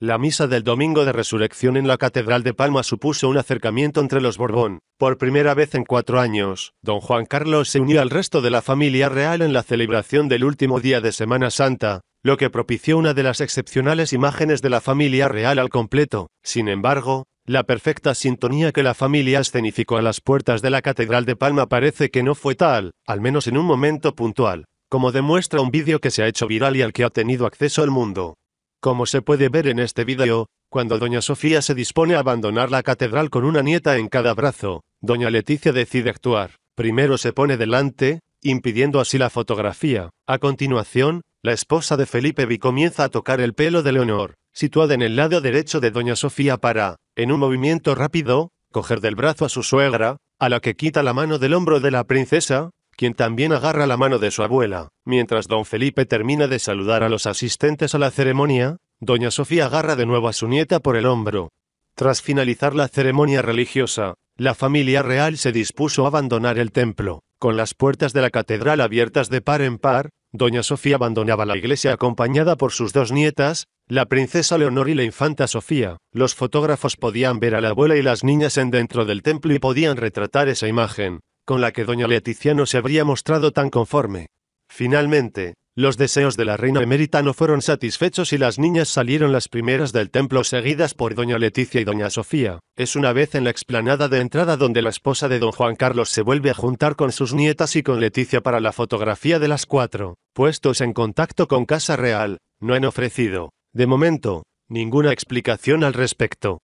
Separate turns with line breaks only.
La misa del Domingo de Resurrección en la Catedral de Palma supuso un acercamiento entre los Borbón. Por primera vez en cuatro años, don Juan Carlos se unió al resto de la familia real en la celebración del último día de Semana Santa, lo que propició una de las excepcionales imágenes de la familia real al completo. Sin embargo, la perfecta sintonía que la familia escenificó a las puertas de la Catedral de Palma parece que no fue tal, al menos en un momento puntual, como demuestra un vídeo que se ha hecho viral y al que ha tenido acceso el mundo. Como se puede ver en este vídeo, cuando Doña Sofía se dispone a abandonar la catedral con una nieta en cada brazo, Doña Leticia decide actuar. Primero se pone delante, impidiendo así la fotografía. A continuación, la esposa de Felipe V comienza a tocar el pelo de Leonor, situada en el lado derecho de Doña Sofía para, en un movimiento rápido, coger del brazo a su suegra, a la que quita la mano del hombro de la princesa, quien también agarra la mano de su abuela. Mientras don Felipe termina de saludar a los asistentes a la ceremonia, doña Sofía agarra de nuevo a su nieta por el hombro. Tras finalizar la ceremonia religiosa, la familia real se dispuso a abandonar el templo. Con las puertas de la catedral abiertas de par en par, doña Sofía abandonaba la iglesia acompañada por sus dos nietas, la princesa Leonor y la infanta Sofía. Los fotógrafos podían ver a la abuela y las niñas en dentro del templo y podían retratar esa imagen con la que doña Leticia no se habría mostrado tan conforme. Finalmente, los deseos de la reina emérita no fueron satisfechos y las niñas salieron las primeras del templo seguidas por doña Leticia y doña Sofía. Es una vez en la explanada de entrada donde la esposa de don Juan Carlos se vuelve a juntar con sus nietas y con Leticia para la fotografía de las cuatro, puestos en contacto con Casa Real, no han ofrecido, de momento, ninguna explicación al respecto.